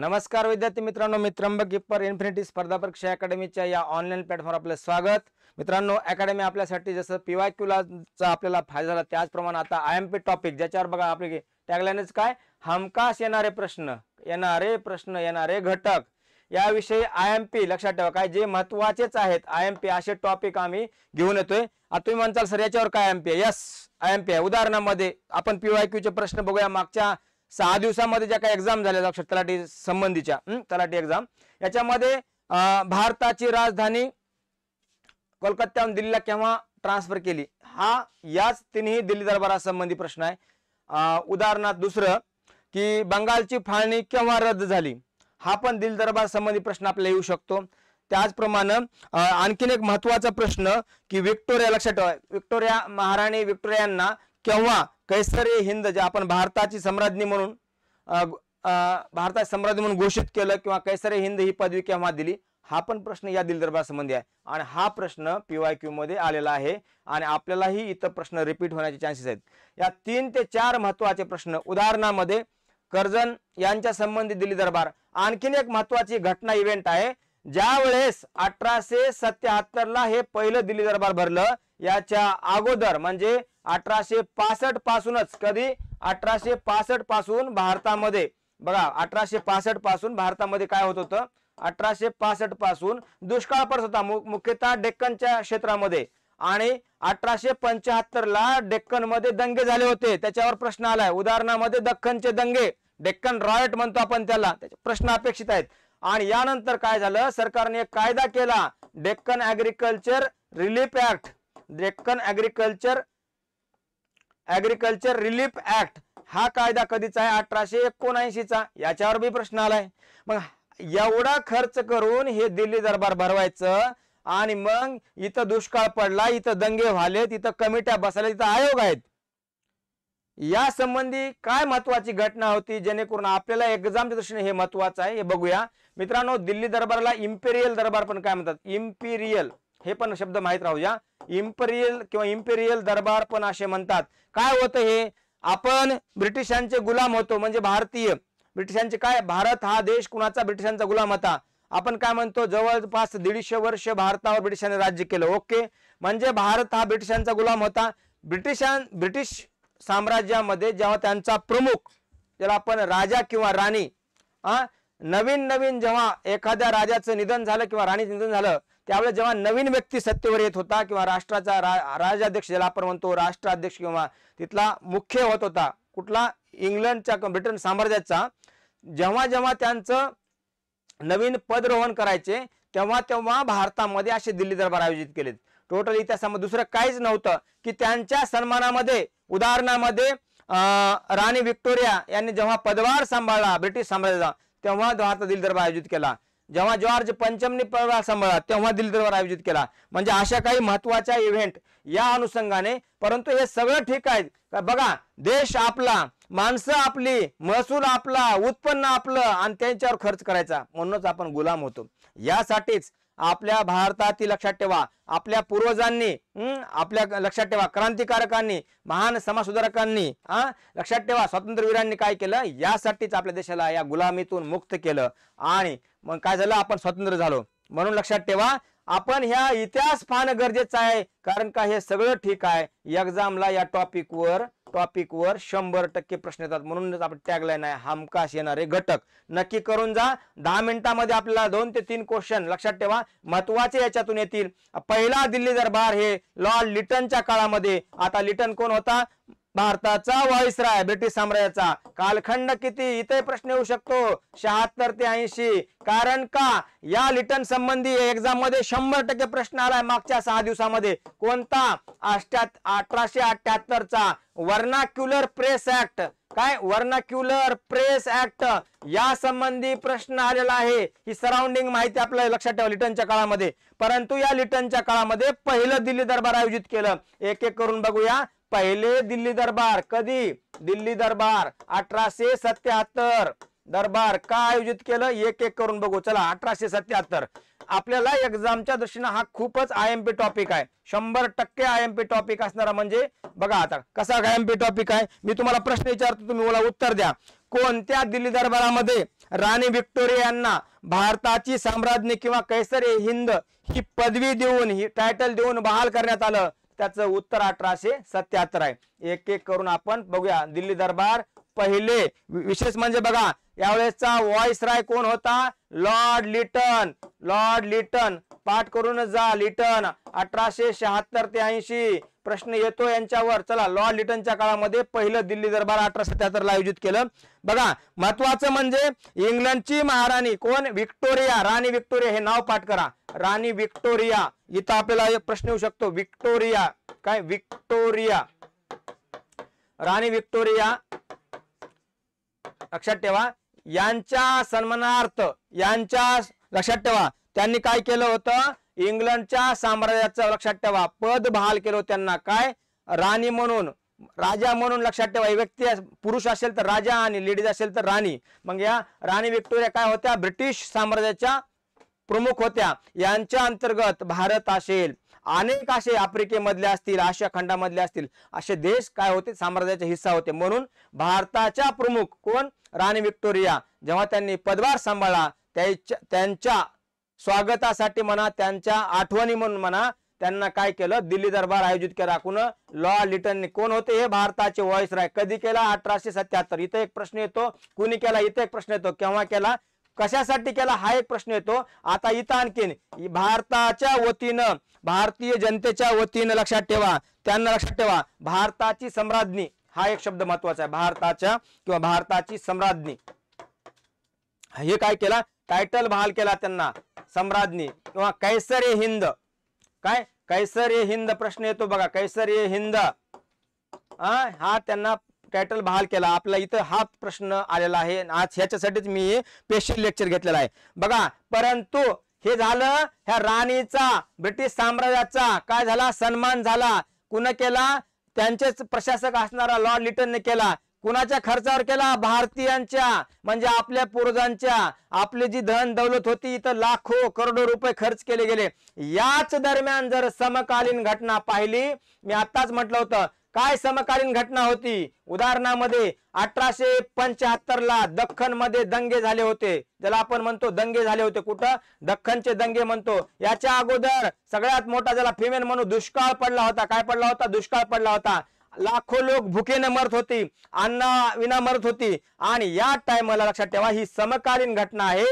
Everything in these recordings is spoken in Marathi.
नमस्कार विद्यार्थी मित्रांनो मी किप्पर इन्फिनिटी स्पर्धा परीक्षा अकॅडमीच्या या ऑनलाईन प्लॅटफॉर्म आपलं स्वागत मित्रांनो अकॅडमी आपल्यासाठी जसं पी वाय क्यूलाचा आपल्याला फायदा झाला त्याचप्रमाणे आता आय एम पी टॉपिक ज्याच्यावर बघा आपले टॅगलाईनच काय हमकास येणारे प्रश्न येणारे प्रश्न येणारे घटक याविषयी आय एम पी लक्षात ठेवा काय जे महत्वाचेच आहेत आय एम पी असे टॉपिक आम्ही घेऊन येतोय आता तुम्ही म्हणताल सर याच्यावर काय M P yes I M P आहे उदाहरणामध्ये आपण पी वाय क्यूचे प्रश्न बघूया मागच्या सहा दिवसामध्ये ज्या काही एक्झाम झाल्या लक्षात तलाठी संबंधीच्या तलाठी एक्झाम याच्यामध्ये भारताची राजधानी कोलकात्याहून दिल्लीला केव्हा ट्रान्सफर केली हा याच तिन्ही दिल्ली दरबारासंबंधी प्रश्न आहे उदाहरणार्थ दुसरं की बंगालची फाळणी केव्हा रद्द झाली हा पण दिल्ली दरबार संबंधी प्रश्न आपल्याला येऊ शकतो त्याचप्रमाणे आणखीन एक महत्वाचा प्रश्न की विक्टोरिया लक्षात ठेवा विक्टोरिया महाराणी विक्टोरियांना केव्हा कैसर ए हिंद जे आपण भारताची सम्राज्ञी म्हणून भारताची सम्राज्ञी म्हणून घोषित केलं किंवा कैसर ए हिंद ही पदवी केव्हा दिली हा पण प्रश्न या दिलदरबारासंबंधी आहे आणि हा प्रश्न पीवाय क्यू मध्ये आलेला आहे आणि आपल्यालाही इतर प्रश्न रिपीट होण्याचे चान्सेस आहेत या तीन ते चार महत्वाचे प्रश्न उदाहरणामध्ये कर्जन यांच्या संबंधी दिल्ली दरबार आणखीन एक महत्वाची घटना इव्हेंट आहे ज्या वेळेस अठराशे सत्याहत्तर ला हे पहिलं दिल्ली दरबार भरलं याच्या अगोदर म्हणजे अठराशे पासष्ट पासूनच कधी अठराशे पासष्ट पासून भारतामध्ये बघा अठराशे पासष्ट पासून भारतामध्ये काय होत होतं अठराशे पासष्ट पासून दुष्काळ पडत होता मुख्यतः डेक्कनच्या क्षेत्रामध्ये आणि अठराशे पंच्याहत्तर ला डेक्कन मध्ये दंगे झाले होते त्याच्यावर प्रश्न आलाय उदाहरणामध्ये दख्खनचे दंगे डेक्कन रॉयट म्हणतो आपण त्याला प्रश्न अपेक्षित आहेत आणि यानंतर काय झालं सरकारने एक कायदा केला Deccan agriculture relief act Deccan agriculture agriculture relief act हा कायदा कधीचा आहे अठराशे एकोणऐंशीचा याच्यावर बी प्रश्न आलाय मग एवढा खर्च करून हे दिल्ली दरबार भरवायचं आणि मग इथं दुष्काळ पडला इथं दंगे व्हाले तिथं कमिट्या बसल्या तिथं आयोग आहेत या संबंधी काय महत्वाची घटना होती जेणेकरून आपल्याला एक्झामच्या दृष्टीने हे महत्वाचं आहे हे बघूया मित्रांनो दिल्ली दरबारला इम्पेरियल दरबार पण काय म्हणतात इम्पिरियल हे पण शब्द माहीत राहूया इम्पेरियल किंवा इम्पेरियल दरबार पण असे म्हणतात काय होतं हे आपण ब्रिटिशांचे गुलाम होतो म्हणजे भारतीय ब्रिटिशांचे काय भारत हा देश कुणाचा ब्रिटिशांचा गुलाम होता आपण काय म्हणतो जवळपास दीडशे वर्ष भारतावर ब्रिटिशांनी राज्य केलं ओके म्हणजे भारत हा ब्रिटिशांचा गुलाम होता ब्रिटिशां ब्रिटिश साम्राज्यामध्ये जेव्हा त्यांचा प्रमुख ज्याला आपण राजा किंवा राणी हा नवीन नवीन जेव्हा एखाद्या राजाचं निधन झालं किंवा राणीचं निधन झालं त्यावेळेस जेव्हा नवीन व्यक्ती सत्तेवर येत होता किंवा राष्ट्राचा राजाध्यक्ष ज्याला आपण म्हणतो राष्ट्राध्यक्ष किंवा तिथला मुख्य होत होता कुठला इंग्लंडच्या ब्रिटन साम्राज्याचा जेव्हा जेव्हा त्यांचं नवीन पदरोहण करायचे तेव्हा तेव्हा भारतामध्ये असे दिल्ली दरबार आयोजित केलेत टोटल इतिहासामध्ये दुसरं काहीच नव्हतं की त्यांच्या सन्मानामध्ये उदाहरणामध्ये राणी विक्टोरिया यांनी जेव्हा पदभार सांभाळला ब्रिटिश साम्राज्याचा तेव्हा भारतात दिल्ली दरबार आयोजित केला जेव्हा जॉर्ज पंचमने पदभार सांभाळला तेव्हा दरबार आयोजित केला म्हणजे अशा काही महत्वाच्या इव्हेंट या अनुषंगाने परंतु हे सगळं ठीक आहे बघा देश आपला माणसं आपली महसूल आपला उत्पन्न आपलं आणि त्यांच्यावर खर्च करायचा म्हणूनच आपण गुलाम होतो यासाठीच आपल्या भारतातील लक्षात ठेवा आपल्या पूर्वजांनी आपल्या लक्षात ठेवा क्रांतिकारकांनी महान समाजसुधारकांनी हा लक्षात ठेवा स्वातंत्र्यवीरांनी काय केलं यासाठीच आपल्या देशाला या गुलामीतून मुक्त केलं आणि मग काय झालं आपण स्वतंत्र झालो म्हणून लक्षात ठेवा आपण ह्या इतिहास पाहणं गरजेचं आहे कारण का हे सगळं ठीक आहे एक्झामला या टॉपिकवर टॉपिकवर शंभर टक्के प्रश्न येतात म्हणूनच आपण टॅगलाईन आहे हमकास येणारे घटक नक्की करून जा दहा मिनिटांमध्ये आपल्याला दोन ते तीन क्वेश्चन लक्षात ठेवा महत्वाचे याच्यातून येतील पहिला दिल्ली दरबार हे लॉर्ड लिटनच्या काळामध्ये आता लिटन कोण होता भारताचा राय ब्रिटिश साम्राज्याचा कालखंड किती इथे प्रश्न येऊ शकतो शहात्तर ते ऐंशी कारण का या लिटन संबंधी एक्झाम मध्ये शंभर टक्के प्रश्न आलाय मागच्या सहा दिवसामध्ये कोणता अठराशे अठ्याहत्तर चा वर्नाक्युलर प्रेस ऍक्ट काय वर्नाक्युलर प्रेस ऍक्ट या संबंधी प्रश्न आलेला आहे ही सराउंडिंग माहिती आपल्याला लक्षात ठेवा लिटनच्या काळामध्ये परंतु या लिटनच्या काळामध्ये पहिलं दिल्ली दरबार आयोजित केलं एक एक करून बघूया पहिले दिल्ली दरबार कधी दिल्ली दरबार अठराशे सत्याहत्तर दरबार का आयोजित केलं एक एक करून बघू चला अठराशे सत्याहत्तर आपल्याला एक्झामच्या दृष्टीनं हा खूपच आय एम पी टॉपिक आहे शंभर टक्के आय एम पी टॉपिक असणारा म्हणजे बघा आता कसा आय एम टॉपिक आहे मी तुम्हाला प्रश्न विचारतो तुम्ही मला उत्तर द्या कोणत्या दिल्ली दरबारामध्ये राणी व्हिक्टोरिया यांना भारताची साम्राज्ञी किंवा कैसर हिंद ही पदवी देऊन ही टायटल देऊन बहाल करण्यात आलं त्याचं उत्तर अठराशे सत्याहत्तर आहे एक एक करून आपण बघूया दिल्ली दरबार पहिले विशेष म्हणजे बघा यावेळेसचा व्हॉइस राय कोण होता लॉर्ड लिटन लॉर्ड लिटन पाठ करून जा लिटन अठराशे शहात्तर ते ऐंशी प्रश्न येतो यांच्यावर चला लॉर्ड लिटनच्या काळामध्ये पहिलं दिल्ली दरबार अठराशे ला आयोजित केलं बघा महत्वाचं म्हणजे इंग्लंडची महाराणी कोण विक्टोरिया राणी विक्टोरिया हे नाव पाठ करा राणी विक्टोरिया इथं आपल्याला एक प्रश्न येऊ शकतो विक्टोरिया काय विक्टोरिया राणी विक्टोरिया लक्षात ठेवा यांच्या सन्मानार्थ यांच्या लक्षात ठेवा त्यांनी काय केलं होतं इंग्लंडच्या साम्राज्याचा लक्षात ठेवा पद बहाल केलं त्यांना काय राणी म्हणून राजा म्हणून लक्षात ठेवा व्यक्ती पुरुष असेल तर राजा आणि लेडीज असेल तर राणी मग या राणी विक्टोरिया काय होत्या ब्रिटिश साम्राज्याच्या प्रमुख होत्या यांच्या अंतर्गत भारत असेल अनेक असे आफ्रिकेमधले असतील आशिया खंडामधले असतील असे देश काय होते साम्राज्याचा हिस्सा होते म्हणून भारताच्या प्रमुख कोण राणी विक्टोरिया जेव्हा त्यांनी पदभार सांभाळला त्यांच्या स्वागतासाठी म्हणा त्यांच्या आठवणी म्हणून म्हणा त्यांना काय केलं दिल्ली दरबार आयोजित केला कुण लॉ लिटन कोण होते हे भारताचे वॉइस राय कधी केला अठराशे सत्याहत्तर इथं एक प्रश्न येतो कुणी केला इथे एक प्रश्न येतो केव्हा केला कशासाठी केला हा एक प्रश्न येतो आता इथं आणखीन भारताच्या वतीनं भारतीय जनतेच्या वतीनं लक्षात ठेवा त्यांना लक्षात ठेवा भारताची सम्राज्ञी हा एक शब्द महत्वाचा आहे भारताच्या किंवा भारताची सम्राज्ञी हे काय केला टायटल बहाल केला त्यांना सम्राज्ञी किंवा कैसर हिंद काय कैसर ए हिंद प्रश्न येतो बघा कैसर ए हिंद हा त्यांना टायटल बहाल केला आपला इथं हा प्रश्न आलेला आहे आज ह्याच्यासाठीच मी स्पेशल लेक्चर घेतलेला आहे बघा परंतु हे झालं ह्या राणीचा ब्रिटिश साम्राज्याचा काय झाला सन्मान झाला कुणा केला त्यांचेच प्रशासक असणारा लॉर्ड ने केला कुणाच्या खर्चावर केला भारतीयांच्या म्हणजे आपल्या पूर्वजांच्या आपली जी धन दौलत होती इथं लाखो करोडो रुपये खर्च केले गेले याच दरम्यान जर समकालीन घटना पाहिली मी आताच म्हटलं होतं काय समकालीन घटना होती उदाहरणामध्ये अठराशे पंच्याहत्तर ला दख्खन मध्ये दंगे झाले होते ज्याला आपण म्हणतो दंगे झाले होते कुठं दख्खनचे दंगे म्हणतो याच्या अगोदर सगळ्यात मोठा ज्याला फिमेल म्हणून दुष्काळ पडला होता काय पडला होता दुष्काळ पडला होता लाखो लोक भुकेने मरत होती अन्ना विना मरत होती आणि या टायमाला लक्षात ठेवा ही समकालीन घटना आहे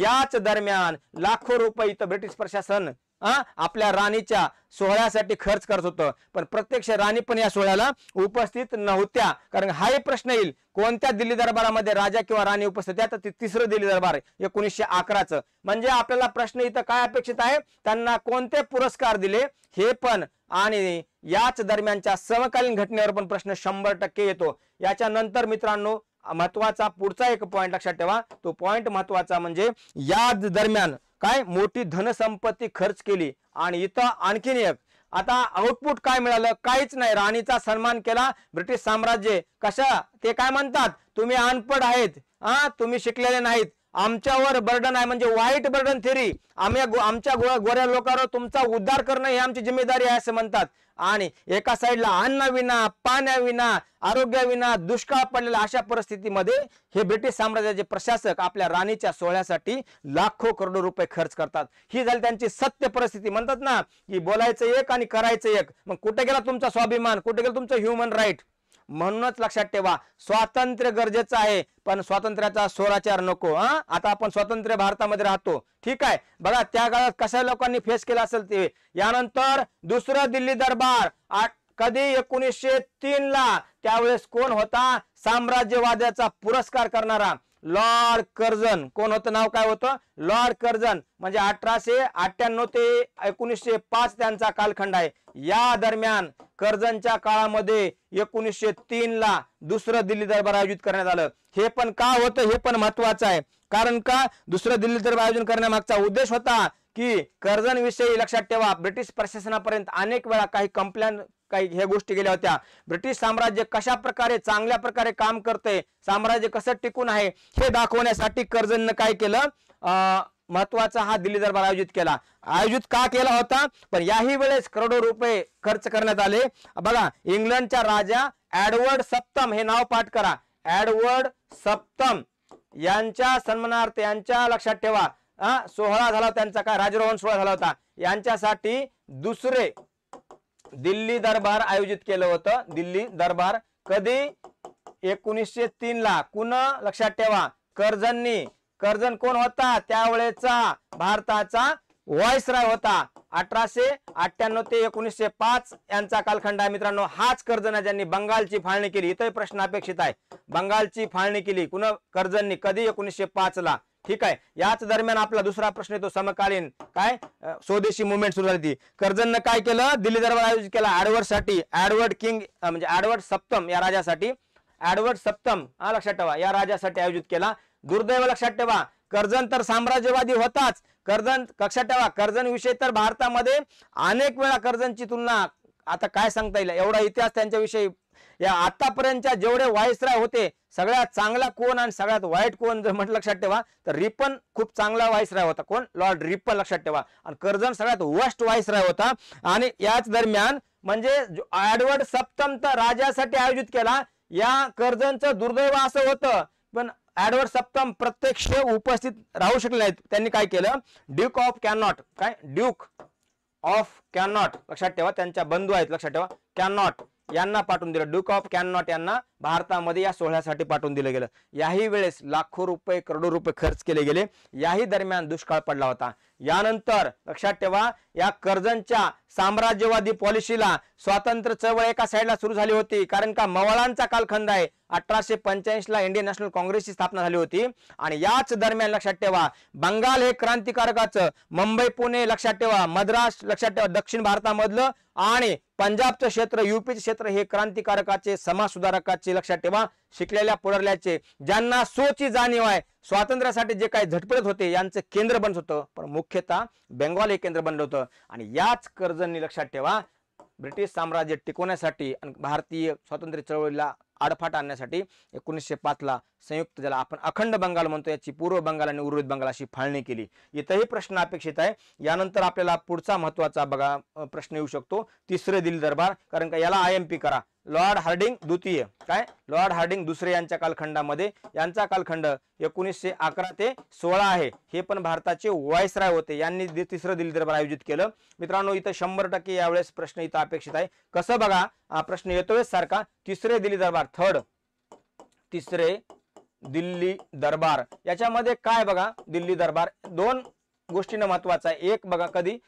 याच दरम्यान लाखो रुपये इथं ब्रिटिश प्रशासन आपल्या राणीच्या सोहळ्यासाठी खर्च करत होतं पण प्रत्यक्ष राणी पण या सोहळ्याला उपस्थित नव्हत्या कारण हा एक प्रश्न येईल कोणत्या दिल्ली दरबारामध्ये राजा किंवा राणी उपस्थित आहे तर तिसरं दिल्ली दरबार एकोणीसशे अकराचं म्हणजे आपल्याला प्रश्न इथं काय अपेक्षित आहे त्यांना कोणते पुरस्कार दिले हे पण आणि याच दरम्यानच्या समकालीन घटनेवर पण प्रश्न शंभर टक्के येतो याच्यानंतर मित्रांनो महत्वाचा पुढचा एक पॉइंट लक्षात ठेवा तो पॉइंट महत्वाचा म्हणजे या दरम्यान काय मोठी धनसंपत्ती खर्च केली आणि इथं आणखीन एक आता आउटपुट काय मिळालं काहीच नाही राणीचा सन्मान केला ब्रिटिश साम्राज्य कशा ते काय म्हणतात तुम्ही अनपड आहेत हा तुम्ही शिकलेले नाहीत आमच्यावर बर्डन आहे म्हणजे वाईट बर्डन थेरी आम्ही आमच्या गोऱ्या लोकांवर तुमचा उद्धार करणं ही आमची जिम्मेदारी आहे असं म्हणतात आणि एका साईडला अन्नाविना पाण्याविना आरोग्याविना दुष्काळ पडलेल्या अशा परिस्थितीमध्ये हे ब्रिटिश साम्राज्याचे प्रशासक आपल्या राणीच्या सोहळ्यासाठी लाखो करोडो रुपये खर्च करतात ही झाली त्यांची सत्य परिस्थिती म्हणतात ना की बोलायचं एक आणि करायचं एक मग कुठे गेला तुमचा स्वाभिमान कुठे गेला तुमचं ह्युमन राईट म्हणूनच लक्षात ठेवा स्वातंत्र्य गरजेचं आहे पण स्वातंत्र्याचा स्वराचार नको हा आता आपण स्वातंत्र्य भारतामध्ये राहतो ठीक आहे बघा त्या काळात कशा लोकांनी फेस केला असेल ते यानंतर दुसरं दिल्ली दरबार कधी एकोणीसशे तीन ला त्यावेळेस कोण होता साम्राज्यवाद्याचा पुरस्कार करणारा लॉर्ड कर्जन कोण होतं नाव काय होतं लॉर्ड कर्जन म्हणजे अठराशे अठ्ठ्याण्णव ते एकोणीसशे पाच त्यांचा कालखंड आहे या दरम्यान कर्जनच्या काळामध्ये एकोणीसशे तीन ला दुसरं दिल्ली दरबार आयोजित करण्यात आलं हे पण का होतं हे पण महत्वाचं आहे कारण का दुसरं दिल्ली दरबार आयोजन करण्यामागचा उद्देश होता की विषयी लक्षात ठेवा ब्रिटिश प्रशासनापर्यंत अनेक वेळा काही कंप्लेंट काही ह्या गोष्टी केल्या होत्या ब्रिटिश साम्राज्य कशा प्रकारे चांगल्या प्रकारे काम करते साम्राज्य कसं टिकून आहे हे दाखवण्यासाठी कर्जनं काय केलं महत्वाचा हा दिल्ली दरबार आयोजित केला आयोजित का केला होता पण याही वेळेस करोडो रुपये खर्च करण्यात आले बघा इंग्लंडच्या राजा ऍडवर्ड सप्तम हे नाव पाठ करा ऍडवर्ड सप्तम यांच्या सन्मानार्थ यांच्या लक्षात ठेवा सोहळा झाला त्यांचा काय राजरोहन सोहळा झाला होता यांच्यासाठी दुसरे दिल्ली दरबार आयोजित केलं होतं दिल्ली दरबार कधी एकोणीसशे तीन ला कुण लक्षात ठेवा कर्जननी कर्जन कोण होता त्यावेळेचा भारताचा राय होता अठराशे अठ्ठ्याण्णव ते एकोणीसशे पाच यांचा कालखंड आहे मित्रांनो हाच कर्जन ज्यांनी बंगालची फाळणी केली इथे प्रश्न अपेक्षित आहे बंगालची फाळणी केली कुण कर्जननी कधी एकोणीसशे पाच ला ठीक आहे याच दरम्यान आपला दुसरा प्रश्न येतो समकालीन काय स्वदेशी मुवमेंट सुरू झाली कर्जनं काय केलं दिल्ली दरबार आयोजित केला ऍडवर्ड साठी ऍडवर्ड किंग म्हणजे ऍडवर्ड सप्तम या राजासाठी ऍडवर्ड सप्तम हा लक्षात ठेवा या राजासाठी आयोजित केला दुर्दैव लक्षात ठेवा कर्जन तर साम्राज्यवादी होताच कर्जन लक्षात ठेवा कर्जन विषय तर भारतामध्ये अनेक वेळा कर्जनची तुलना आता काय सांगता येईल एवढा इतिहास त्यांच्याविषयी या आतापर्यंतच्या जेवढे वाईसराय होते सगळ्यात चांगला कोण आणि सगळ्यात वाईट कोण जर म्हटलं लक्षात ठेवा तर रिपन खूप चांगला वाईसराय होता कोण लॉर्ड रिपन लक्षात ठेवा आणि कर्जन सगळ्यात वर्स्ट व्हायसराय होता आणि याच दरम्यान म्हणजे ऍडवर्ड सप्तम तर राजासाठी आयोजित केला या कर्जनचं दुर्दैव असं होतं पण ऍडवर्ड सप्तम प्रत्यक्ष उपस्थित राहू शकले नाहीत त्यांनी काय केलं ड्यूक ऑफ कॅनॉट काय ड्यूक ऑफ कॅनॉट लक्षात ठेवा त्यांच्या बंधू आहेत लक्षात ठेवा कॅनॉट यांना पाठवून दिलं ड्यूक ऑफ कॅन नॉट यांना भारतामध्ये या सोहळ्यासाठी पाठवून दिलं गेलं याही वेळेस लाखो रुपये करोडो रुपये खर्च केले गेले याही दरम्यान दुष्काळ पडला होता यानंतर लक्षात ठेवा या कर्जनच्या साम्राज्यवादी पॉलिसीला स्वातंत्र्य चळवळ एका साईडला सुरू झाली होती कारण का मवाळांचा कालखंड आहे अठराशे पंच्याऐंशी ला इंडियन नॅशनल काँग्रेसची स्थापना झाली होती आणि याच दरम्यान लक्षात ठेवा बंगाल हे क्रांतिकारकाचं मुंबई पुणे लक्षात ठेवा मद्रास लक्षात ठेवा दक्षिण भारतामधलं आणि पंजाबचं क्षेत्र युपीचं क्षेत्र हे क्रांतिकारकाचे समाज सुधारकाचे लक्षात ठेवा शिकलेल्या पुढरल्याचे ज्यांना सोची जाणीव आहे स्वातंत्र्यासाठी जे काही झटपडत होते यांचं केंद्र बनत होतं पण मुख्यतः बेंगॉल हे केंद्र बनलं होतं आणि याच कर्जांनी लक्षात ठेवा ब्रिटिश साम्राज्य टिकवण्यासाठी आणि भारतीय स्वातंत्र्य चळवळीला आडफाट आणण्यासाठी एकोणीसशे पाचला संयुक्त ज्याला आपण अखंड बंगाल म्हणतो याची पूर्व बंगाल आणि उर्वरित बंगाल अशी फाळणी केली इथंही प्रश्न अपेक्षित आहे यानंतर आपल्याला पुढचा महत्त्वाचा बघा प्रश्न येऊ शकतो तिसरे दिल दरबार कारण का याला आय एम पी करा लॉर्ड हार्डिंग द्वितीय काय लॉर्ड हार्डिंग दुसरे यांच्या कालखंडामध्ये यांचा कालखंड एकोणीसशे अकरा ते सोळा आहे हे पण भारताचे राय होते यांनी तिसरं दिल्ली दरबार आयोजित केलं मित्रांनो इथं शंभर टक्के यावेळेस प्रश्न इथं अपेक्षित आहे कसं बघा प्रश्न येतोय सारखा तिसरे दिल्ली दरबार थर्ड तिसरे दिल्ली दरबार याच्यामध्ये काय बघा दिल्ली दरबार दोन गोष्टीनं महत्वाचं आहे एक बघा कधी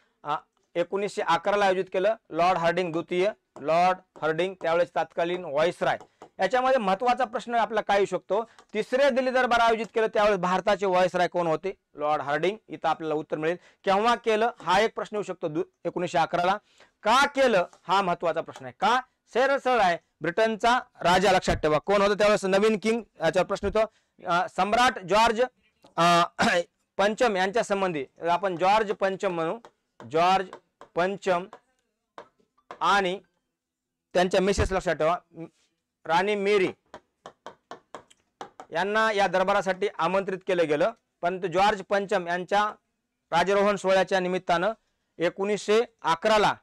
एकोणीसशे अकराला आयोजित केलं लॉर्ड हार्डिंग द्वितीय लॉर्ड हर्डिंग त्यावेळेस तात्कालीन राय याच्यामध्ये महत्वाचा प्रश्न आपला काय येऊ शकतो तिसरे दिल्ली दरबार आयोजित केलं त्यावेळेस भारताचे राय कोण होते लॉर्ड हार्डिंग इथं आपल्याला उत्तर मिळेल केव्हा केलं हा एक प्रश्न येऊ शकतो एकोणीसशे अकराला का केलं हा महत्वाचा प्रश्न आहे का सरळ सरळ आहे ब्रिटनचा राजा लक्षात ठेवा कोण होता त्यावेळेस नवीन किंग याच्यावर प्रश्न येतो सम्राट जॉर्ज पंचम यांच्या संबंधी आपण जॉर्ज पंचम म्हणू जॉर्ज पंचम आणि त्यांच्या मिसेस लक्षात ठेवा राणी मेरी यांना या दरबारासाठी आमंत्रित केलं गेलं परंतु जॉर्ज पंचम यांच्या राजरोहण सोहळ्याच्या निमित्तानं एकोणीसशे अकराला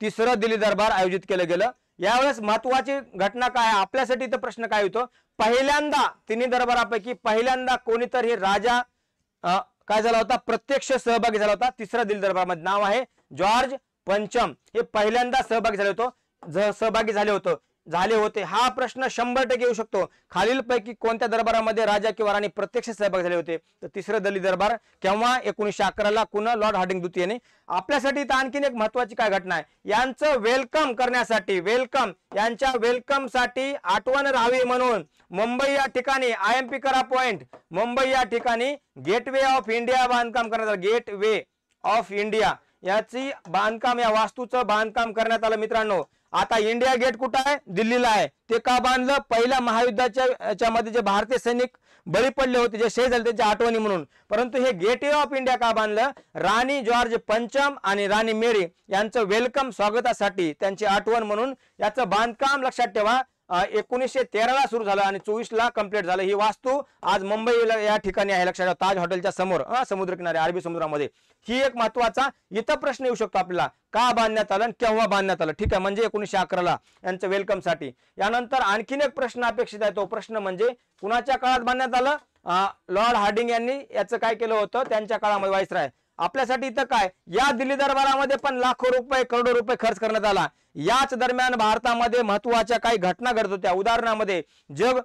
तिसरं दिल्ली दरबार आयोजित केलं गेलं यावेळेस महत्वाची घटना काय आपल्यासाठी तर प्रश्न काय होतो पहिल्यांदा तिन्ही दरबारापैकी पहिल्यांदा कोणीतरी राजा काय झाला होता प्रत्यक्ष सहभागी झाला होता तिसरा दिल दरबारामध्ये नाव आहे जॉर्ज पंचम हे पहिल्यांदा सहभागी झाले होतो सहभागी झाले होतं झाले होते हा प्रश्न शंभर टक्के येऊ शकतो खालीलपैकी कोणत्या दरबारामध्ये राजा किंवा राणी प्रत्यक्ष सहभाग झाले होते तर तिसरं दलित दरबार केव्हा एकोणीसशे अकराला कुणा लॉर्ड हार्डिंग द्वितीयने आपल्यासाठी तर आणखीन एक महत्वाची काय घटना आहे यांचं वेलकम करण्यासाठी वेलकम यांच्या वेलकमसाठी आठवण राहावी म्हणून मुंबई या ठिकाणी आय एम पी करा पॉइंट मुंबई या ठिकाणी गेटवे ऑफ इंडिया बांधकाम करण्यात आलं गेटवे ऑफ इंडिया याची बांधकाम या वास्तूचं बांधकाम करण्यात आलं मित्रांनो आता इंडिया गेट कुठं आहे दिल्लीला आहे ते का बांधलं पहिल्या महायुद्धाच्या मध्ये जे भारतीय सैनिक बळी पडले होते जे शहीद झाले त्यांच्या आठवणी म्हणून परंतु हे गेटवे ऑफ इंडिया का बांधलं राणी जॉर्ज पंचम आणि राणी मेरी यांचं वेलकम स्वागतासाठी त्यांची आठवण म्हणून याचं बांधकाम लक्षात ठेवा एकोणीसशे तेराला सुरू झालं आणि चोवीसला कंप्लीट झालं ही वास्तू आज मुंबईला या ठिकाणी आहे लक्षात ताज हॉटेलच्या समोर समुद्रकिनारे अरबी समुद्रामध्ये ही एक महत्वाचा इथं प्रश्न येऊ शकतो आपल्याला का बांधण्यात आलं आणि केव्हा बांधण्यात आलं ठीक आहे म्हणजे एकोणीसशे अकराला यांचं साठी यानंतर आणखीन एक प्रश्न अपेक्षित आहे तो प्रश्न म्हणजे कुणाच्या काळात बांधण्यात आलं लॉर्ड हार्डिंग यांनी याचं काय केलं होतं त्यांच्या काळामध्ये वायसराय आपल्यासाठी इथं काय या दिल्ली दरबारामध्ये पण लाखो रुपये करोडो रुपये खर्च करण्यात आला याच दरम्यान भारतामध्ये महत्वाच्या काही घटना घडत होत्या उदाहरणामध्ये जग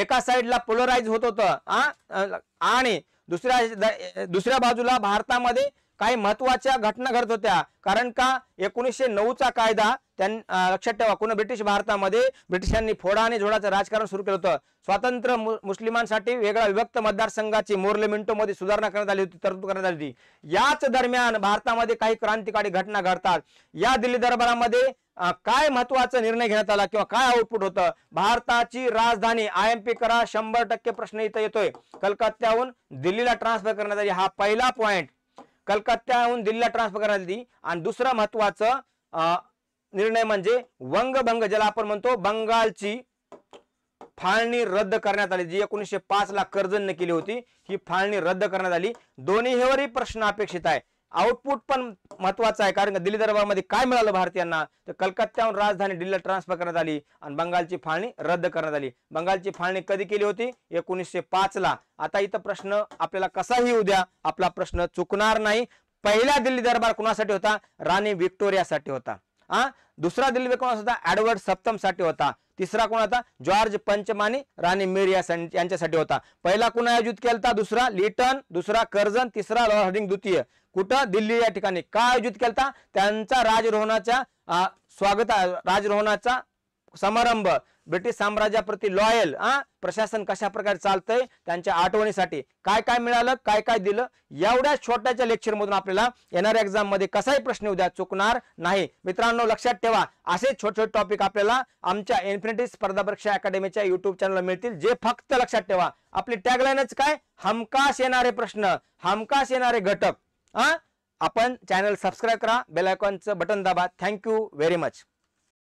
एका साइडला पोलराईज होत होतं आणि दुसऱ्या दुसऱ्या बाजूला भारतामध्ये काही महत्वाच्या घटना घडत होत्या कारण का एकोणीसशे चा कायदा त्यां लक्षात ठेवा कोण ब्रिटिश भारतामध्ये ब्रिटिशांनी फोडा आणि जोडाचं राजकारण सुरू केलं होतं स्वातंत्र्य मुस्लिमांसाठी वेगळा विभक्त मतदारसंघाची मोर्ले मिंटोमध्ये सुधारणा करण्यात आली होती तरतूद करण्यात आली होती याच दरम्यान भारतामध्ये काही क्रांतिकारी घटना घडतात या दिल्ली दरबारामध्ये काय महत्वाचा निर्णय घेण्यात आला किंवा काय आउटपुट होतं भारताची राजधानी आय एम पी करा शंभर टक्के प्रश्न इथं येतोय कलकत्त्याहून दिल्लीला ट्रान्सफर करण्यात आली हा पहिला पॉइंट कलकत्त्याहून दिल्लीला ट्रान्सफर करण्यात आली आणि दुसरं महत्वाचं निर्णय म्हणजे वंगभंग ज्याला आपण म्हणतो बंगालची फाळणी रद्द करण्यात आली जी एकोणीसशे पाच ला कर्जनने केली होती ही फाळणी रद्द करण्यात आली दोन्ही हेवरही प्रश्न अपेक्षित आहे आउटपुट पण महत्वाचं आहे कारण दिल्ली दरबारमध्ये काय मिळालं भारतीयांना तर कलकत्त्याहून राजधानी दिल्लीला ट्रान्सफर करण्यात आली आणि बंगालची फाळणी रद्द करण्यात आली बंगालची फाळणी कधी केली होती एकोणीसशे पाच ला आता इथं प्रश्न आपल्याला कसाही उद्या द्या आपला प्रश्न चुकणार नाही पहिला दिल्ली दरबार कुणासाठी होता राणी व्हिक्टोरियासाठी होता हा दुसरा दिल्ली कोण होता सप्तम साठी होता तिसरा कोण होता जॉर्ज पंचम आणि राणी मेरी यांच्यासाठी होता पहिला कोण आयोजित केला होता दुसरा लिटन दुसरा कर्जन तिसरा लॉर्ड हर्डिंग द्वितीय कुठं दिल्ली या ठिकाणी का आयोजित केला त्यांचा राजरोहणाच्या स्वागता राजरोहणाचा समारंभ ब्रिटिश साम्राज्याप्रती लॉयल हा प्रशासन कशा प्रकारे चालतंय त्यांच्या आठवणीसाठी काय काय मिळालं काय काय दिलं एवढ्या छोट्याच्या लेक्चर मधून आपल्याला येणाऱ्या एक्झाम मध्ये कसाही प्रश्न उद्या चुकणार नाही मित्रांनो लक्षात ठेवा असे छोटे छोटे टॉपिक आपल्याला आमच्या इन्फिनिटी स्पर्धा परीक्षा अकॅडमीच्या युट्यूब चॅनलला मिळतील जे फक्त लक्षात ठेवा आपली टॅगलाईनच काय हमकास येणारे प्रश्न हमकास येणारे घटक हा आपण चॅनल सबस्क्राईब करा बेलायकॉनचं बटन दाबा थँक्यू व्हेरी मच